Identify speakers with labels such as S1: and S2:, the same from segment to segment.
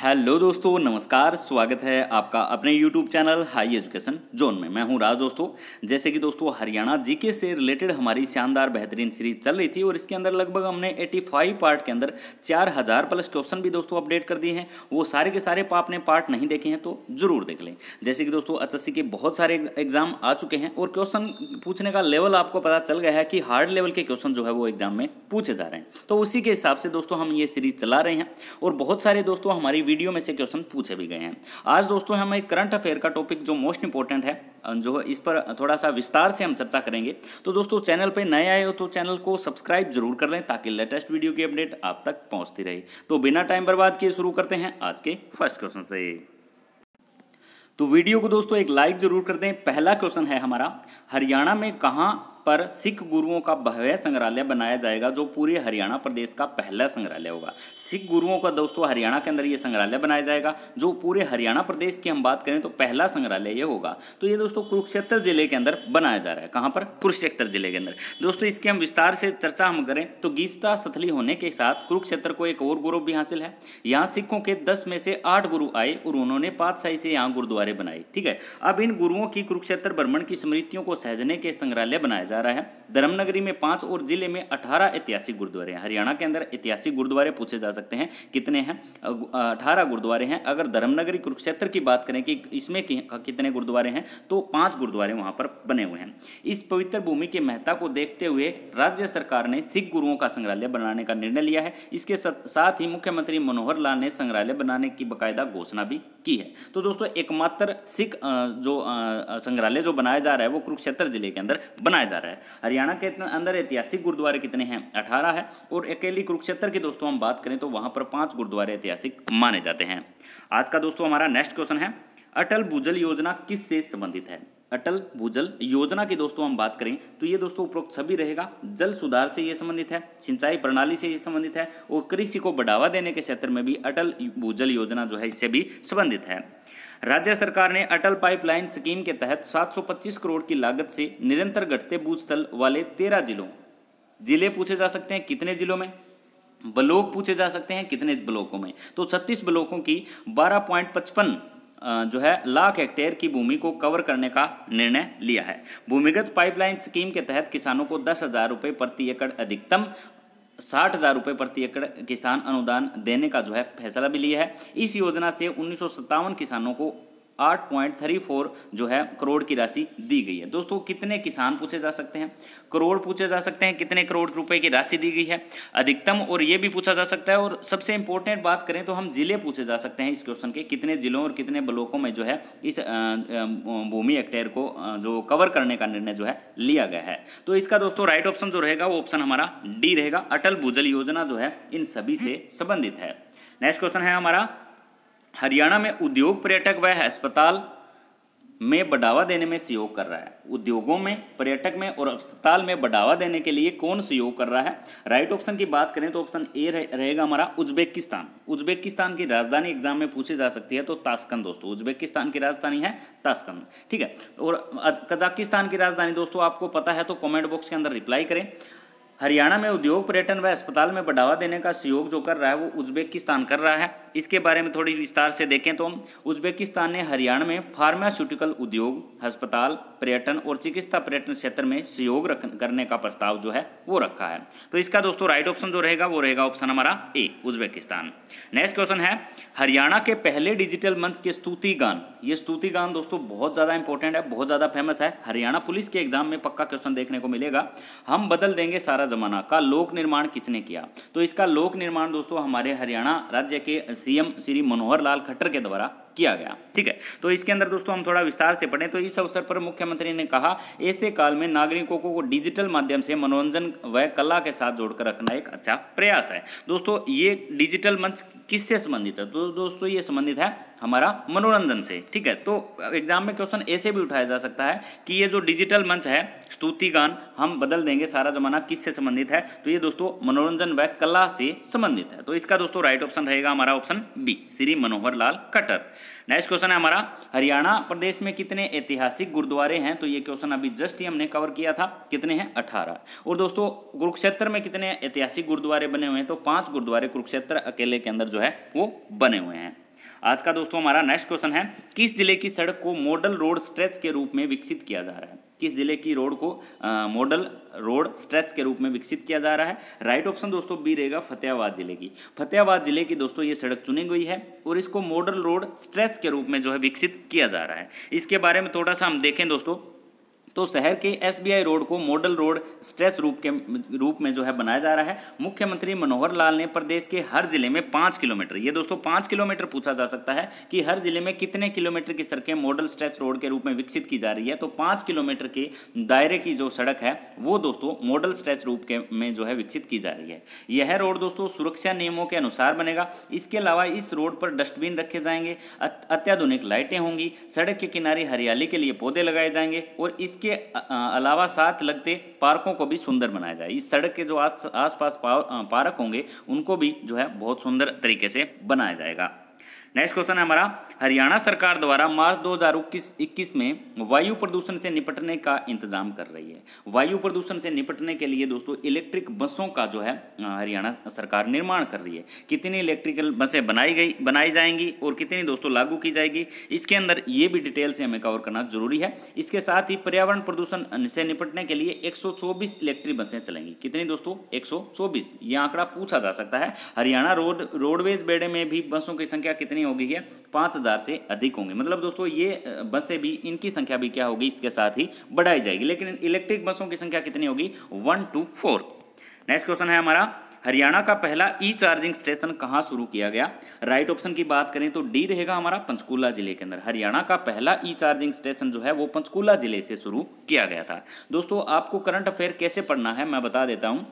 S1: hello दोस्तों नमस्कार स्वागत है आपका अपने YouTube channel high education zone में मैं हूं राज दोस्तों जैसे कि दोस्तों हरियाणा जीके से रिलेटेड हमारी शानदार बेहतरीन सीरीज चल रही थी और इसके अंदर लगभग हमने 85 पार्ट के अंदर 4000 प्लस क्वेश्चन भी दोस्तों अपडेट कर दिए हैं वो सारे के सारे आपने पार्ट नहीं देखे हैं तो जरूर देख लें जैसे कि दोस्तों एच के बहुत सारे एग्जाम आ चुके हैं और क्वेश्चन पूछने का लेवल आपको पता चल गया है कि हार्ड लेवल के क्वेश्चन जो है वो एग्जाम में पूछे जा रहे हैं तो उसी के हिसाब से दोस्तों हम ये सीरीज चला रहे हैं और बहुत सारे दोस्तों हमारी वीडियो में से क्वेश्चन पूछे भी गए हैं आज दोस्तों हम एक करंट अफेयर का टॉपिक जो मोस्ट इंपॉर्टेंट है जो इस पर थोड़ा सा विस्तार से हम चर्चा करेंगे तो दोस्तों चैनल पर नए आए हो तो चैनल को सब्सक्राइब जरूर कर लें ताकि लेटेस्ट वीडियो की अपडेट आप तक पहुँचती रहे तो बिना टाइम बर्बाद किए शुरू करते हैं आज के फर्स्ट क्वेश्चन से तो वीडियो को दोस्तों एक लाइक जरूर कर दें पहला क्वेश्चन है हमारा हरियाणा में कहाँ पर सिख गुरुओं का भव्य संग्रहालय बनाया जाएगा जो पूरे हरियाणा प्रदेश का पहला संग्रहालय होगा सिख गुरुओं का दोस्तों हरियाणा के अंदर ये संग्रहालय बनाया जाएगा जो पूरे हरियाणा प्रदेश की हम बात करें तो पहला संग्रहालय ये होगा तो ये दोस्तों कुरुक्षेत्र जिले के अंदर बनाया जा रहा है कहाँ पर कुरुक्षेत्र जिले के अंदर दोस्तों इसके हम विस्तार से चर्चा हम करें तो गीता सथली होने के साथ कुरुक्षेत्र को एक और गौरव भी हासिल है यहाँ सिखों के दस में से आठ गुरु आए और उन्होंने पातशाही से यहाँ गुरुद्वारे बनाए ठीक है अब इन गुरुओं की कुरुक्षेत्र भ्रमण की स्मृतियों को सहजने के संग्रहालय बनाया जा अठारह है धर्मनगरी में पांच और जिले में अठारह ऐतिहासिक गुरुद्वारे हैं हरियाणा के अंदर ऐतिहासिक गुरुद्वारे पूछे जा सकते हैं कितने हैं अठारह गुरुद्वारे हैं अगर धर्मनगरी कुरुक्षेत्र की बात करें कि इसमें कितने गुरुद्वारे हैं तो पांच गुरुद्वारे वहां पर बने हुए हैं इस पवित्र भूमि के महत्ता को देखते हुए राज्य सरकार ने सिख गुरुओं का संग्रहालय बनाने का निर्णय लिया है इसके साथ ही मुख्यमंत्री मनोहर लाल ने संग्रहालय बनाने की बाकायदा घोषणा भी की है तो दोस्तों एकमात्र सिख जो संग्रहालय जो बनाया जा रहा है वो कुरुक्षेत्र जिले के अंदर बनाया जा रहा है रहा है हरियाणा के अंदर ऐतिहासिक गुरुद्वारे कितने हैं अठारह है और अकेली कुरुक्षेत्र की दोस्तों हम बात करें तो वहाँ पर पाँच गुरुद्वारे ऐतिहासिक माने जाते हैं आज का दोस्तों हमारा नेक्स्ट क्वेश्चन है अटल भूजल योजना किससे संबंधित है अटल भूजल योजना की दोस्तों हम बात करें तो ये दोस्तों उपरोक्त सभी रहेगा जल सुधार से ये संबंधित है सिंचाई प्रणाली से ये संबंधित है और कृषि को बढ़ावा देने के क्षेत्र में भी अटल भूजल योजना जो है इससे भी संबंधित है राज्य सरकार ने अटल पाइपलाइन स्कीम के तहत 725 करोड़ की लागत से निरंतर घटते भूस्थल वाले तेरह जिलों जिले पूछे जा सकते हैं कितने जिलों में ब्लॉक पूछे जा सकते हैं कितने ब्लॉकों में तो 36 ब्लॉकों की 12.55 जो है लाख हेक्टेयर की भूमि को कवर करने का निर्णय लिया है भूमिगत पाइपलाइन स्कीम के तहत किसानों को दस हजार रुपये प्रति एकड़ अधिकतम साठ हज़ार रुपये प्रति एकड़ किसान अनुदान देने का जो है फैसला भी लिया है इस योजना से उन्नीस किसानों को 8.34 जो है करोड़ की राशि दी गई है दोस्तों कितने किसान पूछे जा सकते हैं करोड़ पूछे जा सकते हैं कितने करोड़ रुपए की राशि दी गई है अधिकतम और ये भी पूछा जा सकता है और सबसे इंपॉर्टेंट बात करें तो हम जिले पूछे जा सकते हैं इस क्वेश्चन के कितने जिलों और कितने ब्लॉकों में जो है इस भूमि एक्टेयर को जो कवर करने का निर्णय जो है लिया गया है तो इसका दोस्तों राइट ऑप्शन जो रहेगा वो ऑप्शन हमारा डी रहेगा अटल भूजल योजना जो है इन सभी से संबंधित है नेक्स्ट क्वेश्चन है हमारा हरियाणा में उद्योग पर्यटक वह अस्पताल में बढ़ावा देने में सहयोग कर रहा है उद्योगों में पर्यटक में और अस्पताल में बढ़ावा देने के लिए कौन सहयोग कर रहा है राइट ऑप्शन की बात करें तो ऑप्शन ए रहेगा हमारा उज्बेकिस्तान उज्बेकिस्तान की राजधानी एग्जाम में पूछी जा सकती है तो ताशकंद दोस्तों उज्बेकिस्तान की राजधानी है ताशकंद ठीक है और कजाकिस्तान की राजधानी दोस्तों आपको पता है तो कॉमेंट बॉक्स के अंदर रिप्लाई करें हरियाणा में उद्योग पर्यटन व अस्पताल में बढ़ावा देने का सहयोग जो कर रहा है वो उज्बेकिस्तान कर रहा है इसके बारे में थोड़ी विस्तार से देखें तो उज्बेकिस्तान ने हरियाणा में फार्मास्यूटिकल उद्योग अस्पताल पर्यटन और चिकित्सा पर्यटन क्षेत्र में सहयोग करने का प्रस्ताव जो है वो रखा है तो इसका दोस्तों राइट ऑप्शन जो रहेगा वो रहेगा ऑप्शन हमारा ए उज्बेकिस्तान नेक्स्ट क्वेश्चन है हरियाणा के पहले डिजिटल मंच के स्तुति गान ये स्तुति गान दोस्तों बहुत ज़्यादा इंपॉर्टेंट है बहुत ज़्यादा फेमस है हरियाणा पुलिस के एग्जाम में पक्का क्वेश्चन देखने को मिलेगा हम बदल देंगे सारा ज़माना का लोक निर्माण किसने किया तो इसका लोक निर्माण दोस्तों हमारे हरियाणा राज्य के सीएम श्री मनोहर लाल खट्टर के द्वारा किया गया ठीक है तो इसके अंदर दोस्तों हम थोड़ा विस्तार से पढ़ें तो इस अवसर पर मुख्यमंत्री ने कहा ऐसे काल में नागरिकों को डिजिटल माध्यम से मनोरंजन व कला के साथ जोड़कर रखना एक अच्छा प्रयास है दोस्तों ये डिजिटल मंच किससे संबंधित है तो दोस्तों ये संबंधित है हमारा मनोरंजन से ठीक है तो एग्जाम में क्वेश्चन ऐसे भी उठाया जा सकता है कि ये जो डिजिटल मंच है स्तुति गान हम बदल देंगे सारा जमाना किससे संबंधित है तो ये दोस्तों मनोरंजन व कला से संबंधित है तो इसका दोस्तों राइट ऑप्शन रहेगा हमारा option B Shri Manohar Lal Khattar next question है हमारा हरियाणा प्रदेश में कितने ऐतिहासिक गुरुद्वारे हैं तो ये क्वेश्चन अभी जस्ट ही हमने कवर किया था कितने हैं अठारह और दोस्तों कुरुक्षेत्र में कितने ऐतिहासिक गुरुद्वारे बने हुए हैं तो पांच गुरुद्वारे कुरुक्षेत्र अकेले के अंदर जो है वो बने हुए हैं आज का दोस्तों हमारा नेक्स्ट क्वेश्चन है किस जिले की सड़क को मॉडल रोड स्ट्रेच के रूप में विकसित किया जा रहा है किस जिले की रोड को मॉडल रोड स्ट्रेच के रूप में विकसित किया जा रहा है राइट ऑप्शन दोस्तों बी रहेगा फतेहाबाद जिले की फतेहाबाद जिले की दोस्तों ये सड़क चुनी गई है और इसको मॉडल रोड स्ट्रेच के रूप में जो है विकसित किया जा रहा है इसके बारे में थोड़ा सा हम देखें दोस्तों तो शहर के एसबीआई रोड को मॉडल रोड स्ट्रेच रूप के रूप में जो है बनाया जा रहा है मुख्यमंत्री मनोहर लाल ने प्रदेश के हर जिले में पाँच किलोमीटर ये दोस्तों पाँच किलोमीटर पूछा जा सकता है कि हर जिले में कितने किलोमीटर की सड़कें मॉडल स्ट्रेच रोड के रूप में विकसित की जा रही है तो पाँच किलोमीटर के दायरे की जो सड़क है वो दोस्तों मॉडल स्ट्रेच रूप के में जो है विकसित की जा रही है यह रोड दोस्तों सुरक्षा नियमों के अनुसार बनेगा इसके अलावा इस रोड पर डस्टबिन रखे जाएंगे अत्याधुनिक लाइटें होंगी सड़क के किनारे हरियाली के लिए पौधे लगाए जाएंगे और इसके इसके अलावा साथ लगते पार्कों को भी सुंदर बनाया जाए इस सड़क के जो आस पास पार्क होंगे उनको भी जो है बहुत सुंदर तरीके से बनाया जाएगा नेक्स्ट क्वेश्चन है हमारा हरियाणा सरकार द्वारा मार्च 2021 में वायु प्रदूषण से निपटने का इंतजाम कर रही है वायु प्रदूषण से निपटने के लिए दोस्तों इलेक्ट्रिक बसों का जो है हरियाणा सरकार निर्माण कर रही है कितनी इलेक्ट्रिकल बसें बनाई गई बनाई जाएंगी और कितनी दोस्तों लागू की जाएगी इसके अंदर ये भी डिटेल से हमें कवर करना जरूरी है इसके साथ ही पर्यावरण प्रदूषण से निपटने के लिए एक इलेक्ट्रिक बसें चलेंगी कितनी दोस्तों एक ये आंकड़ा पूछा जा सकता है हरियाणा रोड रोडवेज बेड़े में भी बसों की संख्या कितनी कितनी होगी ये पाँच हज़ार से अधिक होंगे मतलब दोस्तों ये बसें भी इनकी संख्या भी क्या होगी इसके साथ ही बढ़ाई जाएगी लेकिन इलेक्ट्रिक बसों की संख्या कितनी होगी one two four next question है हमारा हरियाणा का पहला ई चार्जिंग स्टेशन कहाँ शुरू किया गया राइट ऑप्शन की बात करें तो डी रहेगा हमारा पंचकूला जिले के अंदर हरियाणा का पहला ई चार्जिंग स्टेशन जो है वो पंचकूला जिले से शुरू किया गया था दोस्तों आपको करंट अफेयर कैसे पढ़ना है मैं बता देता हूँ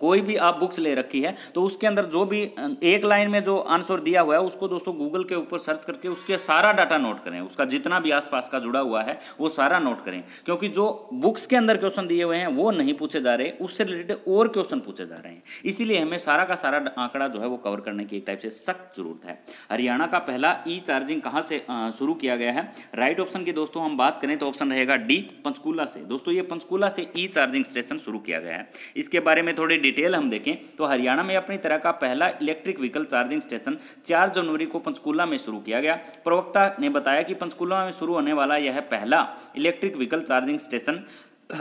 S1: कोई भी आप बुक्स ले रखी है तो उसके अंदर जो भी अं, एक लाइन में जो आंसर दिया हुआ है उसको दोस्तों गूगल के ऊपर सर्च करके उसके सारा डाटा नोट करें उसका जितना भी आसपास का जुड़ा हुआ है वो सारा नोट करें क्योंकि जो बुक्स के अंदर क्वेश्चन दिए हुए हैं वो नहीं पूछे जा रहे उससे रिलेटेड और क्वेश्चन पूछे जा रहे हैं इसीलिए हमें सारा का सारा आंकड़ा जो है वो कवर करने की एक टाइप से सख्त जरूरत है हरियाणा का पहला ई चार्जिंग कहाँ से शुरू किया गया है राइट ऑप्शन की दोस्तों हम बात करें तो ऑप्शन रहेगा डी पंचकूला से दोस्तों ये पंचकूला से ई चार्जिंग स्टेशन शुरू किया गया है इसके बारे में थोड़ी डिटेल हम देखें तो हरियाणा में अपनी तरह का पहला इलेक्ट्रिक व्हीकल चार्जिंग स्टेशन चार जनवरी को पंचकूला में शुरू किया गया प्रवक्ता ने बताया कि पंचकूला में शुरू होने वाला यह पहला electric vehicle charging station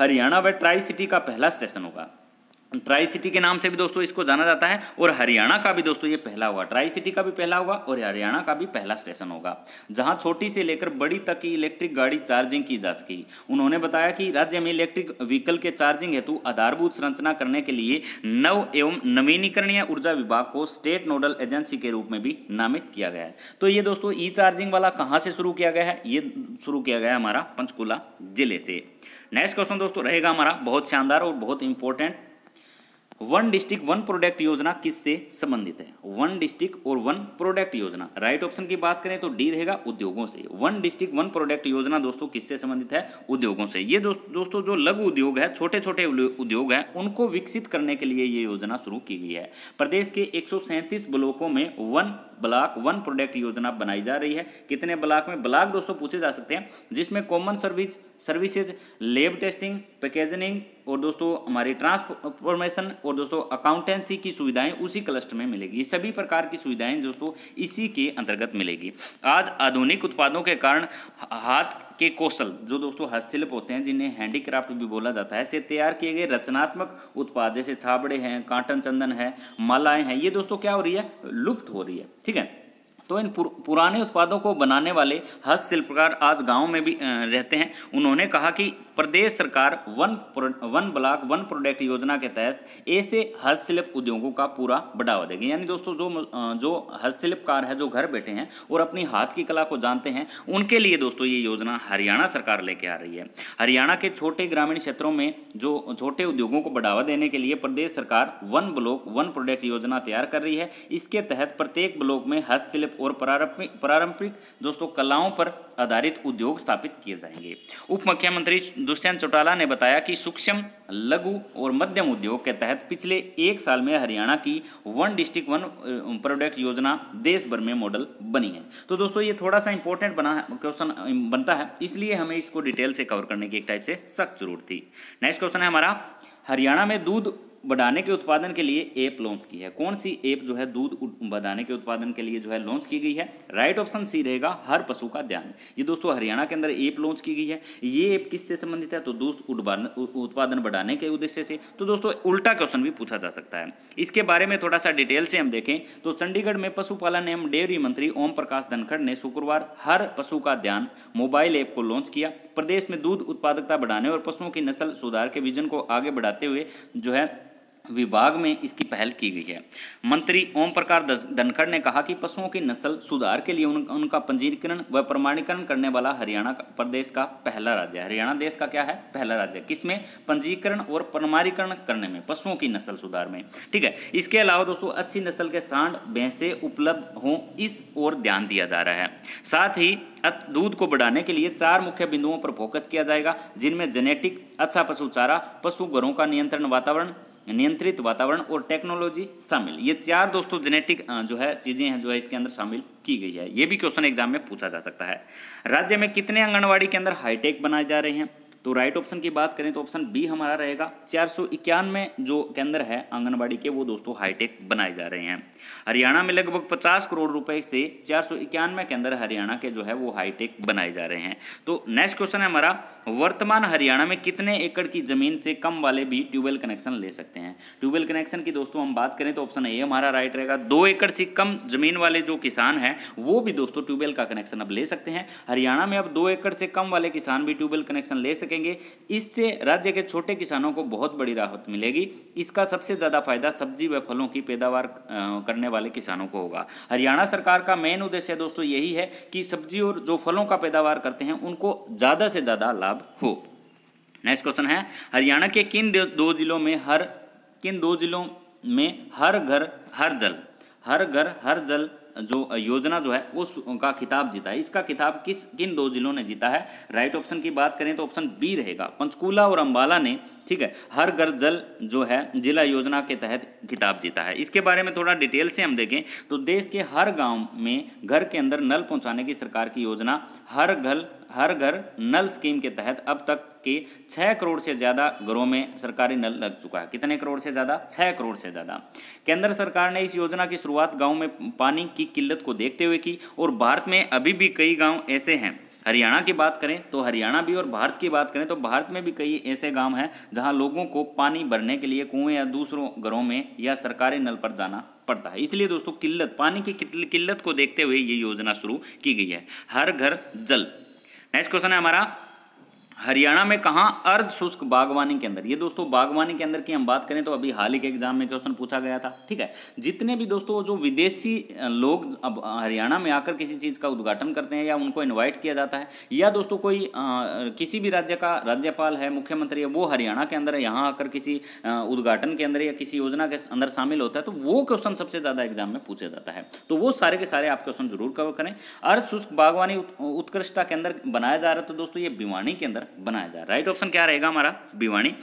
S1: Haryana व ट्राई सिटी का पहला स्टेशन होगा ट्राई सिटी के नाम से भी दोस्तों इसको जाना जाता है और हरियाणा का भी दोस्तों ये पहला होगा ट्राई सिटी का भी पहला होगा और हरियाणा का भी पहला स्टेशन होगा जहां छोटी से लेकर बड़ी तक की इलेक्ट्रिक गाड़ी चार्जिंग की जा सकी उन्होंने बताया कि राज्य में इलेक्ट्रिक व्हीकल के चार्जिंग हेतु आधारभूत संरचना करने के लिए नव एवं नवीनीकरणीय ऊर्जा विभाग को स्टेट नोडल एजेंसी के रूप में भी नामित किया गया है तो ये दोस्तों ई चार्जिंग वाला कहाँ से शुरू किया गया है ये शुरू किया गया हमारा पंचकूला जिले से नेक्स्ट क्वेश्चन दोस्तों रहेगा हमारा बहुत शानदार और बहुत important one district one product योजना किससे संबंधित है वन डिस्ट्रिक्ट और वन प्रोडक्ट योजना राइट ऑप्शन की बात करें तो डी रहेगा उद्योगों से वन डिस्ट्रिक्ट वन प्रोडक्ट योजना दोस्तों किससे संबंधित है उद्योगों से ये दोस्त, दोस्तों जो लघु उद्योग है छोटे छोटे उद्योग हैं उनको विकसित करने के लिए ये योजना शुरू की गई है प्रदेश के एक ब्लॉकों में वन ब्लॉक वन प्रोडक्ट योजना बनाई जा रही है कितने ब्लॉक में ब्लॉक दोस्तों पूछे जा सकते हैं जिसमें common service services lab testing packaging और दोस्तों हमारी ट्रांसफॉर्मेशन और दोस्तों अकाउंटेंसी की सुविधाएं उसी क्लस्टर में मिलेगी सभी प्रकार की सुविधाएं दोस्तों इसी के अंतर्गत मिलेगी आज आधुनिक उत्पादों के कारण हाथ के कौशल जो दोस्तों हस्तशिल्प होते हैं जिन्हें हैंडीक्राफ्ट भी बोला जाता है से तैयार किए गए रचनात्मक उत्पाद जैसे छाबड़े हैं कांटन चंदन है मालाएं हैं ये दोस्तों क्या हो रही है लुप्त हो रही है ठीक है तो इन पुर, पुराने उत्पादों को बनाने वाले हस्तशिल्पकार आज गाँव में भी रहते हैं उन्होंने कहा कि प्रदेश सरकार one one block one product योजना के तहत ऐसे हस्तशिल्प उद्योगों का पूरा बढ़ावा देगी यानी दोस्तों जो जो हस्तशिल्पकार है जो घर बैठे हैं और अपनी हाथ की कला को जानते हैं उनके लिए दोस्तों ये योजना हरियाणा सरकार लेके आ रही है हरियाणा के छोटे ग्रामीण क्षेत्रों में जो छोटे उद्योगों को बढ़ावा देने के लिए प्रदेश सरकार वन ब्लॉक वन प्रोडक्ट योजना तैयार कर रही है इसके तहत प्रत्येक ब्लॉक में हस्तशिल्प और पारंपरिक दोस्तों कलाओं पर आधारित उद्योग स्थापित किए जाएंगे उप मुख्यमंत्री दुष्यंत चौटाला ने बताया कि सूक्ष्म लघु और मध्यम उद्योग के तहत पिछले एक साल में हरियाणा की वन डिस्ट्रिक्ट वन प्रोडक्ट योजना देश भर में मॉडल बनी है तो दोस्तों ये थोड़ा सा इंपॉर्टेंट बना क्वेश्चन बनता है इसलिए हमें इसको डिटेल से कवर करने की एक टाइप से सख्त जरूरत थी नेक्स्ट क्वेश्चन है हमारा हरियाणा में दूध बढ़ाने के उत्पादन के लिए एप लॉन्च की है कौन सी एप जो है दूध बढ़ाने के उत्पादन के लिए जो है लॉन्च की गई है राइट ऑप्शन सी रहेगा हर पशु का ध्यान ये दोस्तों हरियाणा के अंदर एप लॉन्च की गई है ये एप किससे संबंधित है तो दूध उत्पादन बढ़ाने के उद्देश्य से तो दोस्तों उल्टा क्वेश्चन भी पूछा जा सकता है इसके बारे में थोड़ा सा डिटेल से हम देखें तो चंडीगढ़ में पशुपालन एवं डेयरी मंत्री ओम प्रकाश धनखड़ ने शुक्रवार हर पशु का ध्यान मोबाइल ऐप को लॉन्च किया प्रदेश में दूध उत्पादकता बढ़ाने और पशुओं की नस्ल सुधार के विजन को आगे बढ़ाते हुए जो है विभाग में इसकी पहल की गई है मंत्री ओम प्रकाश धनखड़ ने कहा कि पशुओं की नस्ल सुधार के लिए उन, उनका पंजीकरण व प्रमाणीकरण करने वाला हरियाणा प्रदेश का पहला राज्य है हरियाणा देश का क्या है पहला राज्य किसमें पंजीकरण और प्रमाणीकरण करने में पशुओं की नस्ल सुधार में ठीक है इसके अलावा दोस्तों अच्छी नस्ल के सांड भैंसे उपलब्ध हों इस ओर ध्यान दिया जा रहा है साथ ही दूध को बढ़ाने के लिए चार मुख्य बिंदुओं पर फोकस किया जाएगा जिनमें जेनेटिक अच्छा पशु चारा पशु घरों का नियंत्रण वातावरण नियंत्रित वातावरण और टेक्नोलॉजी शामिल ये चार दोस्तों जेनेटिक जो है चीज़ें हैं जो है इसके अंदर शामिल की गई है ये भी क्वेश्चन एग्जाम में पूछा जा सकता है राज्य में कितने आंगनबाड़ी के अंदर हाईटेक बनाए जा रहे हैं तो राइट ऑप्शन की बात करें तो ऑप्शन बी हमारा रहेगा चार सौ इक्यानवे जो केंद्र है आंगनबाड़ी के वो दोस्तों हाईटेक बनाए जा रहे हैं हरियाणा में लगभग पचास करोड़ रुपए से चार सौ इक्यानवे केंद्र हरियाणा के जो है वो हाईटेक बनाए जा रहे हैं तो नेक्स्ट क्वेश्चन है हमारा वर्तमान हरियाणा में कितने एकड़ की जमीन से कम वाले भी ट्यूबवेल कनेक्शन ले सकते हैं ट्यूबवेल कनेक्शन की दोस्तों हम बात करें तो ऑप्शन ए हमारा राइट रहेगा दो एकड़ से कम जमीन वाले जो किसान हैं वो भी दोस्तों ट्यूबवेल का कनेक्शन अब ले सकते हैं हरियाणा में अब दो एकड़ से कम वाले किसान भी ट्यूबवेल कनेक्शन ले सके सकेंगे इससे राज्य के छोटे किसानों को बहुत बड़ी राहत मिलेगी इसका सबसे ज़्यादा फायदा सब्जी व फलों की पैदावार करने वाले किसानों को होगा हरियाणा सरकार का मेन उद्देश्य दोस्तों यही है कि सब्जी और जो फलों का पैदावार करते हैं उनको ज़्यादा से ज़्यादा लाभ हो नेक्स्ट क्वेश्चन है हरियाणा के किन दो जिलों में हर किन दो जिलों में हर घर हर जल हर घर हर जल जो योजना जो है का खिताब जीता है इसका खिताब किस किन दो जिलों ने जीता है राइट ऑप्शन की बात करें तो ऑप्शन बी रहेगा पंचकूला और अंबाला ने ठीक है हर घर जल जो है जिला योजना के तहत खिताब जीता है इसके बारे में थोड़ा डिटेल से हम देखें तो देश के हर गाँव में घर के अंदर नल पहुँचाने की सरकार की योजना हर घर हर घर नल स्कीम के तहत अब तक के छः करोड़ से ज़्यादा घरों में सरकारी नल लग चुका है कितने करोड़ से ज़्यादा छः करोड़ से ज़्यादा केंद्र सरकार ने इस योजना की शुरुआत गाँव में पानी की किल्लत को देखते हुए की और भारत में अभी भी कई गाँव ऐसे हैं हरियाणा की बात करें तो हरियाणा भी और भारत की बात करें तो भारत में भी कई ऐसे गांव हैं जहां लोगों को पानी भरने के लिए कुएं या दूसरों घरों में या सरकारी नल पर जाना पड़ता है इसलिए दोस्तों किल्लत पानी की किल्लत को देखते हुए ये योजना शुरू की गई है हर घर जल नेक्स्ट क्वेश्चन है हमारा हरियाणा में कहाँ अर्ध शुष्क बागवानी के अंदर ये दोस्तों बागवानी के अंदर की हम बात करें तो अभी हाल ही के एग्जाम में क्वेश्चन पूछा गया था ठीक है जितने भी दोस्तों जो विदेशी लोग अब हरियाणा में आकर किसी चीज़ का उद्घाटन करते हैं या उनको इन्वाइट किया जाता है या दोस्तों कोई आ, किसी भी राज्य का राज्यपाल है मुख्यमंत्री है वो हरियाणा के अंदर यहाँ आकर किसी उद्घाटन के अंदर या किसी योजना के अंदर शामिल होता है तो वो क्वेश्चन सबसे ज़्यादा एग्जाम में पूछा जाता है तो वो सारे के सारे आप क्वेश्चन जरूर कवर करें अर्ध शुष्क बागवानी उत्कृष्टता के अंदर बनाया जा रहा है तो दोस्तों ये भिवानी के अंदर बनाया जाए राइट ऑप्शन क्या रहेगा हमारा भिवाणी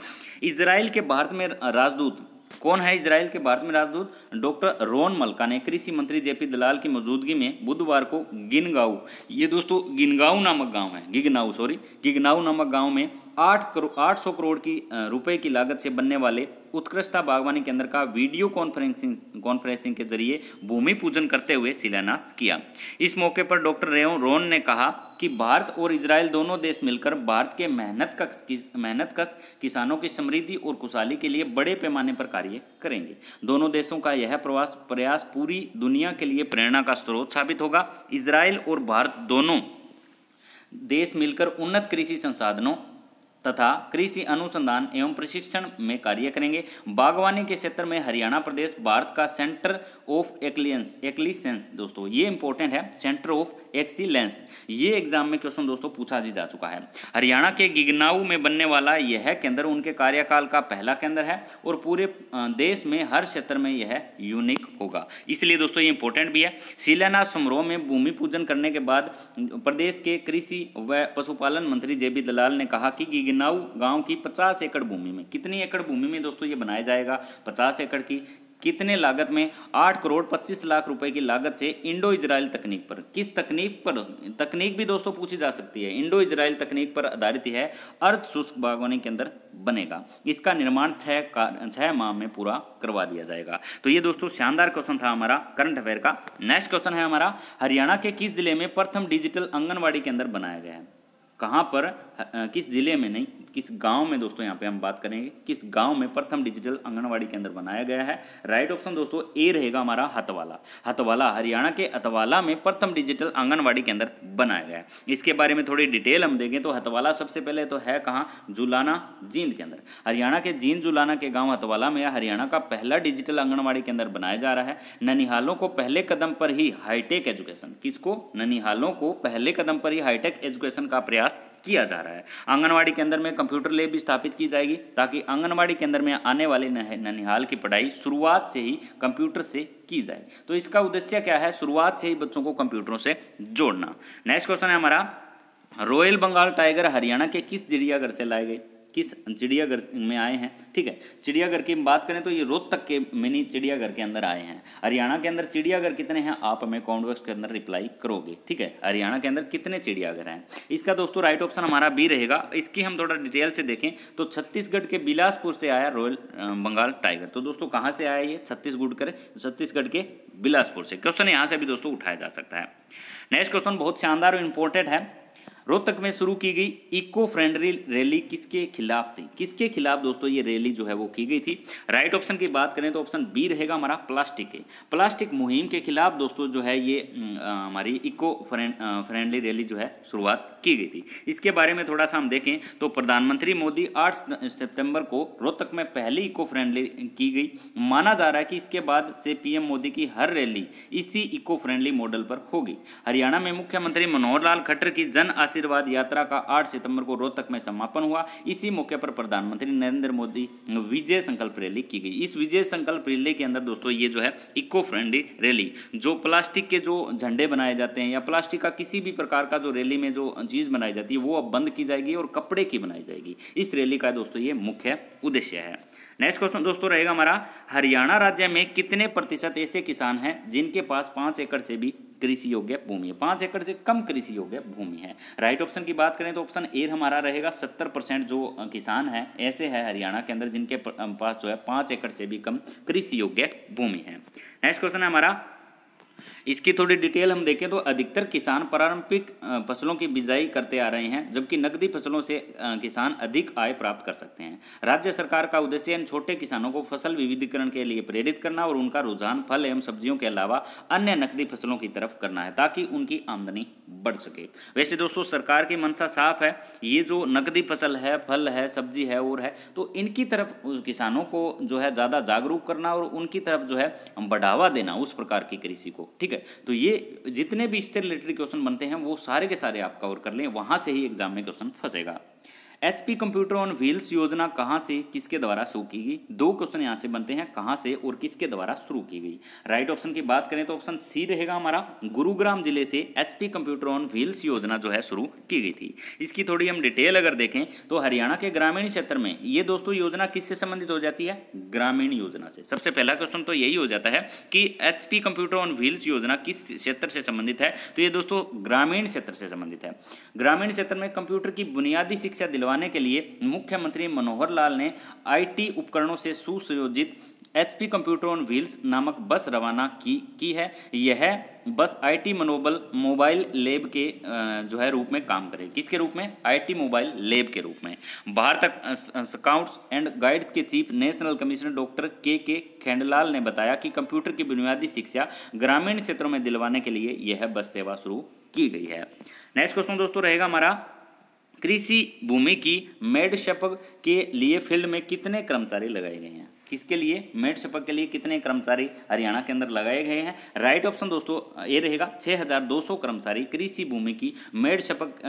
S1: इसराइल के भारत में राजदूत कौन है इसराइल के भारत में राजदूत डॉक्टर रोन मलका ने कृषि मंत्री जेपी दलाल की मौजूदगी में बुधवार को गिनगाव ये दोस्तों गिनगाव नामक गांव है गिगनाऊ सॉरी गिगनाऊ नामक गांव में आठ करो आठ सौ करोड़ की रुपए की लागत से बनने वाले उत्कृष्टता बागवानी केंद्र का वीडियो कॉन्फ्रेंसिंग कॉन्फ्रेंसिंग के जरिए भूमि पूजन करते हुए शिलान्यास किया इस मौके पर डॉक्टर रेओ रोन ने कहा कि भारत और इसराइल दोनों देश मिलकर भारत के मेहनत कश मेहनत कश किसानों की समृद्धि और खुशहाली के लिए बड़े पैमाने पर कार्य करेंगे दोनों देशों का यह प्रवास प्रयास पूरी दुनिया के लिए प्रेरणा का स्रोत साबित होगा इसराइल और भारत दोनों देश मिलकर उन्नत कृषि संसाधनों तथा कृषि अनुसंधान एवं प्रशिक्षण में कार्य करेंगे बागवानी के क्षेत्र में हरियाणा प्रदेश भारत का सेंटर ऑफ एक्लियंस एक्लिसेंस दोस्तों ये इंपॉर्टेंट है सेंटर ऑफ एक्सीलेंस ये एग्जाम में क्वेश्चन दोस्तों पूछा भी जा चुका है हरियाणा के गिगनाऊ में बनने वाला यह केंद्र उनके कार्यकाल का पहला केंद्र है और पूरे देश में हर क्षेत्र में यह यूनिक होगा इसलिए दोस्तों ये इंपॉर्टेंट भी है शिलान्यास समारोह में भूमि पूजन करने के बाद प्रदेश के कृषि व पशुपालन मंत्री जे बी दलाल ने कहा कि गिगना किन्नाऊ गांव की पचास एकड़ भूमि में कितनी एकड़ भूमि में दोस्तों ये बनाया जाएगा पचास एकड़ की कितने लागत में आठ करोड़ पच्चीस लाख रुपए की लागत से इंडो इजराइल तकनीक पर किस तकनीक पर तकनीक भी दोस्तों पूछी जा सकती है इंडो इजराइल तकनीक पर आधारित है अर्थ शुष्क बागवानी के अंदर बनेगा इसका निर्माण छह छह माह में पूरा करवा दिया जाएगा तो ये दोस्तों शानदार क्वेश्चन था हमारा करंट अफेयर का नेक्स्ट क्वेश्चन है हमारा हरियाणा के किस जिले में प्रथम डिजिटल आंगनबाड़ी के अंदर बनाया गया है कहाँ पर किस ज़िले में नहीं किस गांव में दोस्तों यहाँ पे हम बात करेंगे किस गांव में प्रथम डिजिटल आंगनवाड़ी केंद्र बनाया गया है राइट ऑप्शन दोस्तों ए रहेगा हमारा हतवाला हतवाला हरियाणा के अतवाला में प्रथम डिजिटल आंगनवाड़ी केंद्र बनाया गया है इसके बारे में थोड़ी डिटेल हम देखें तो हतवाला सबसे पहले तो है कहाँ जुलाना जींद के अंदर हरियाणा के जींद जुलाना के गाँव हतवाला में हरियाणा का पहला डिजिटल आंगनबाड़ी केंद्र बनाया जा रहा है ननिहालों को पहले कदम पर ही हाईटेक एजुकेशन किसको ननिहालों को पहले कदम पर ही हाईटेक एजुकेशन का प्रयास किया जा रहा है रहा है आंगनवाड़ी केंद्र में कंप्यूटर लैब भी स्थापित की जाएगी ताकि आंगनवाड़ी केंद्र में आने वाले ननिहाल की पढ़ाई शुरुआत से ही कंप्यूटर से की जाए तो इसका उद्देश्य क्या है शुरुआत से ही बच्चों को कंप्यूटरों से जोड़ना नेक्स्ट क्वेश्चन है हमारा रॉयल बंगाल टाइगर हरियाणा के किस चिड़ियाघर से लाए गए किस चिड़ियाघर में आए हैं ठीक है चिड़ियाघर की बात करें तो ये रोहतक के मिनी चिड़ियाघर के अंदर आए हैं हरियाणा के अंदर चिड़ियाघर कितने हैं आप हमें कॉमेंट बॉक्स के अंदर रिप्लाई करोगे ठीक है हरियाणा के अंदर कितने चिड़ियाघर हैं इसका दोस्तों राइट ऑप्शन हमारा बी रहेगा इसकी हम थोड़ा डिटेल से देखें तो छत्तीसगढ़ के बिलासपुर से आया रॉयल बंगाल टाइगर तो दोस्तों कहाँ से आया ये छत्तीसगढ़ कर छत्तीसगढ़ के बिलासपुर से क्वेश्चन यहाँ से भी दोस्तों उठाया जा सकता है नेक्स्ट क्वेश्चन बहुत शानदार और इम्पोर्टेंट है रोहतक में शुरू की गई इको फ्रेंडली रैली किसके खिलाफ थी किसके खिलाफ दोस्तों ये रैली जो है वो की गई थी राइट ऑप्शन की बात करें तो ऑप्शन बी रहेगा हमारा प्लास्टिक के प्लास्टिक मुहिम के खिलाफ दोस्तों जो है ये हम्म, हमारी इको फ्रेंडली रैली जो है शुरुआत की गई थी इसके बारे में थोड़ा सा हम देखें तो प्रधानमंत्री मोदी आठ सितंबर को रोहतक में पहली इको फ्रेंडली की गई माना जा रहा है कि इसके बाद से पीएम मोदी की हर रैली इसी इको फ्रेंडली मॉडल पर होगी हरियाणा में मुख्यमंत्री मनोहर लाल खट्टर की जन आशीर्वाद यात्रा का आठ सितंबर को रोहतक में समापन हुआ इसी मौके पर प्रधानमंत्री नरेंद्र मोदी विजय संकल्प रैली की गई इस विजय संकल्प रैली के अंदर दोस्तों ये जो है इको फ्रेंडली रैली जो प्लास्टिक के जो झंडे बनाए जाते हैं या प्लास्टिक का किसी भी प्रकार का जो रैली में जो चीज़ बनाई जाती है वो अब बंद की जाएगी और कपड़े की बनाई जाएगी इस रैली का दोस्तों ये मुख्य उद्देश्य है नेक्स्ट क्वेश्चन दोस्तों रहेगा हमारा हरियाणा राज्य में कितने प्रतिशत ऐसे किसान हैं जिनके पास पाँच एकड़ से भी कृषि योग्य भूमि है पाँच एकड़ से कम कृषि योग्य भूमि है राइट ऑप्शन की बात करें तो ऑप्शन ए हमारा रहेगा सत्तर परसेंट जो किसान है ऐसे है हरियाणा के अंदर जिनके पास जो है पाँच एकड़ से भी कम कृषि योग्य भूमि है नेक्स्ट क्वेश्चन है हमारा इसकी थोड़ी डिटेल हम देखें तो अधिकतर किसान पारंपरिक फसलों की बिजाई करते आ रहे हैं जबकि नकदी फसलों से किसान अधिक आय प्राप्त कर सकते हैं राज्य सरकार का उद्देश्य इन छोटे किसानों को फसल विविधीकरण के लिए प्रेरित करना और उनका रुझान फल एवं सब्जियों के अलावा अन्य नकदी फसलों की तरफ करना है ताकि उनकी आमदनी बढ़ सके वैसे दोस्तों सरकार की मनसा साफ है ये जो नकदी फसल है फल है सब्जी है और है तो इनकी तरफ किसानों को जो है ज़्यादा जागरूक करना और उनकी तरफ जो है बढ़ावा देना उस प्रकार की कृषि को ठीक है तो ये जितने भी इससे रिलेटेड क्वेश्चन बनते हैं वो सारे के सारे आप कवर कर लें वहाँ से ही एग्जाम में क्वेश्चन फंसेगा एचपी कंप्यूटर ऑन व्हील्स योजना कहाँ से किसके द्वारा शुरू की गई दो क्वेश्चन यहाँ से बनते हैं कहाँ से और किसके द्वारा शुरू की गई राइट ऑप्शन की बात करें तो ऑप्शन सी रहेगा हमारा गुरुग्राम जिले से एचपी कंप्यूटर ऑन व्हील्स योजना जो है शुरू की गई थी इसकी थोड़ी हम डिटेल अगर देखें तो हरियाणा के ग्रामीण क्षेत्र में ये दोस्तों योजना किससे संबंधित हो जाती है ग्रामीण योजना से सबसे पहला क्वेश्चन तो यही हो जाता है कि एचपी कंप्यूटर ऑन व्हील्स योजना किस क्षेत्र से संबंधित है तो ये दोस्तों ग्रामीण क्षेत्र से संबंधित है ग्रामीण क्षेत्र में कंप्यूटर की बुनियादी शिक्षा दिलवा करवाने के लिए मुख्यमंत्री मनोहर लाल ने आईटी उपकरणों से सुसयोजित एचपी कंप्यूटर ऑन व्हील्स नामक बस रवाना की की है यह बस आईटी मनोबल मोबाइल लेब के जो है रूप में काम करे किसके रूप में आईटी मोबाइल लेब के रूप में भारत स्काउट्स एंड गाइड्स के chief national commissioner doctor K K खेंडलाल ने बताया कि कंप्यूटर की बुनियादी शिक्षा ग्रामीण क्षेत्रों में दिलवाने के लिए यह बस सेवा शुरू की गई है नेक्स्ट क्वेश्चन दोस्तों रहेगा हमारा कृषि भूमि की मेड शपक के लिए फील्ड में कितने कर्मचारी लगाए गए हैं किसके लिए मेट सेपक के लिए कितने कर्मचारी हरियाणा के अंदर लगाए गए हैं राइट ऑप्शन दोस्तों ये रहेगा 6,200 कर्मचारी कृषि भूमि की मेड सेपक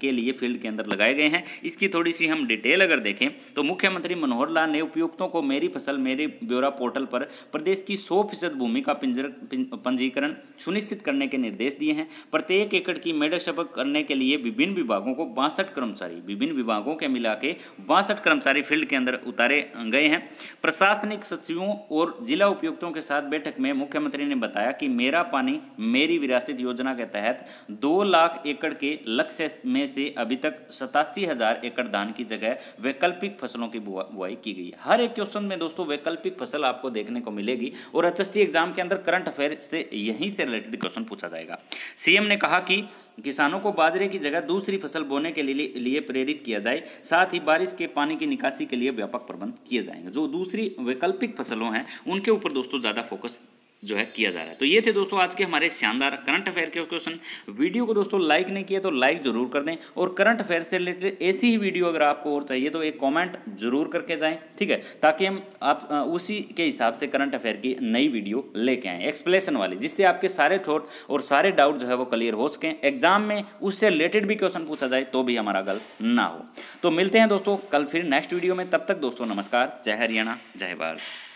S1: के लिए फील्ड के अंदर लगाए गए हैं इसकी थोड़ी सी हम डिटेल अगर देखें तो मुख्यमंत्री मनोहर लाल ने उपयुक्तों को मेरी फसल मेरे ब्यौरा पोर्टल पर प्रदेश की सौ फीसद भूमि का पंजीकरण सुनिश्चित करने के निर्देश दिए हैं प्रत्येक एकड़ की मेड सेपक करने के लिए विभिन्न विभागों को बासठ कर्मचारी विभिन्न विभागों के मिला के बासठ कर्मचारी फील्ड के अंदर उतारे गए हैं प्रशासनिक सचिवों और जिला उपयुक्तों के साथ बैठक में मुख्यमंत्री ने बताया कि मेरा पानी मेरी विरासत योजना के तहत दो लाख एकड़ के लक्ष्य में से अभी तक सतासी हजार एकड़ धान की जगह वैकल्पिक फसलों की बुआई की गई हर एक क्वेश्चन में दोस्तों वैकल्पिक फसल आपको देखने को मिलेगी और एच एग्जाम के अंदर करंट अफेयर से यहीं से रिलेटेड क्वेश्चन पूछा जाएगा सीएम ने कहा कि किसानों को बाजरे की जगह दूसरी फसल बोने के लिए प्रेरित किया जाए साथ ही बारिश के पानी की निकासी के लिए व्यापक प्रबंध किए जाएंगे जो दूसरी वैकल्पिक फसलों हैं उनके ऊपर दोस्तों ज़्यादा फोकस जो है किया जा रहा है तो ये थे दोस्तों आज के हमारे शानदार करंट अफेयर के क्वेश्चन वीडियो को दोस्तों लाइक नहीं किया तो लाइक जरूर कर दें और करंट अफेयर से रिलेटेड ऐसी ही वीडियो अगर आपको और चाहिए तो एक कमेंट जरूर करके जाएं ठीक है ताकि हम आप उसी के हिसाब से करंट अफेयर की नई वीडियो लेके आएँ एक्सप्लेसन वाली जिससे आपके सारे थॉट और सारे डाउट जो है वो क्लियर हो सकें एग्जाम में उससे रिलेटेड भी क्वेश्चन पूछा जाए तो भी हमारा गलत ना हो तो मिलते हैं दोस्तों कल फिर नेक्स्ट वीडियो में तब तक दोस्तों नमस्कार जय हरियाणा जय भारत